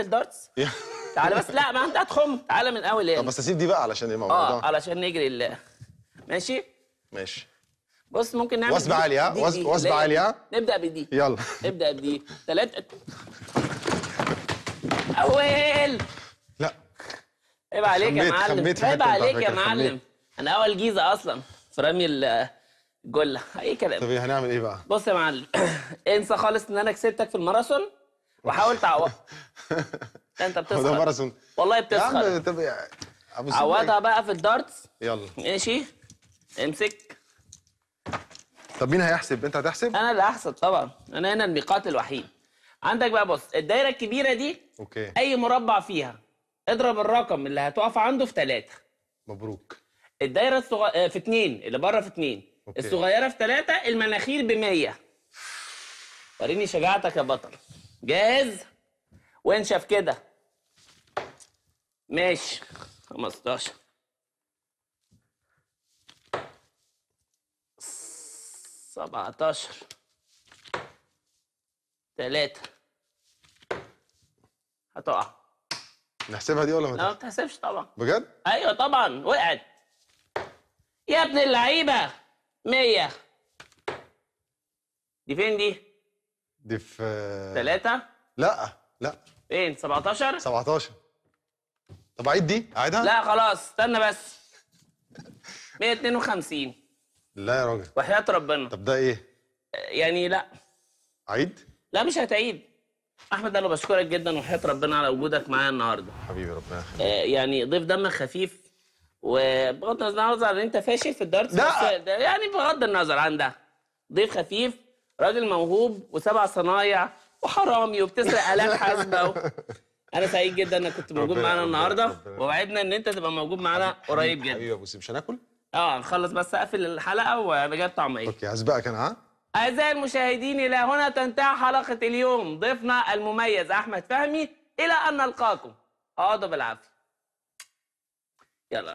الدارتس تعالى بس لا ما انت هتخم تعالى من الاول يعني طب بس اسيب دي بقى علشان ايه اه علشان نجري ال... ماشي ماشي بص ممكن نعمل وثب عالي ها وثب عالي ها نبدا بدي يلا نبدا بدي ثلاثة اول لا عيب عليك يا معلم عيب عليك يا معلم انا اول جيزه اصلا في رمي الجله اي كلام طب إيه، هنعمل ايه بقى بص يا معلم انسى خالص ان انا كسبتك في الماراثون وحاولت أعوض أنت بتسخر ده ماراثون والله بتسخر يا عم طب عوضها بقى في الدارتس يلا ماشي امسك طب مين هيحسب؟ أنت هتحسب؟ أنا اللي هحسب طبعا أنا هنا الميقات الوحيد عندك بقى بص الدايرة الكبيرة دي أوكي أي مربع فيها اضرب الرقم اللي هتقف عنده في ثلاثة مبروك الدايرة الصغ... آه، في اثنين اللي بره في اثنين الصغيرة في ثلاثة المناخير ب 100 وريني شجاعتك يا بطل جاهز وانشف كده ماشي 15 17 3 هتقع نحسبها دي ولا ما تحسبش طبعا بجد؟ ايوه طبعا وقعت يا ابن اللعيبه 100 دي فين دي؟ دي في ثلاثة لا لا فين 17 17 طب عيد دي عيدها لا خلاص استنى بس 152 لا يا راجل وحياة ربنا طب ده ايه؟ يعني لا عيد؟ لا مش هتعيد احمد انا بشكرك جدا وحياة ربنا على وجودك معايا النهارده حبيبي ربنا يخليك آه يعني ضيف دمك خفيف وبغض النظر عن انت فاشل في الدرس لا يعني بغض النظر عن ده ضيف خفيف راجل موهوب وسبع صنايع وحرامي وبتسرق الاف حاسبة و... انا سعيد جدا انك كنت موجود معانا النهارده ووعدنا ان انت تبقى موجود معانا قريب جدا ايوه يا ابو مش هناكل اه نخلص بس اقفل الحلقه وبجد طعم ايه اوكي هسبقك انا ها اعزائي المشاهدين الى هنا تنتهي حلقه اليوم ضيفنا المميز احمد فهمي الى ان نلقاكم اقعدوا بالعافيه يلا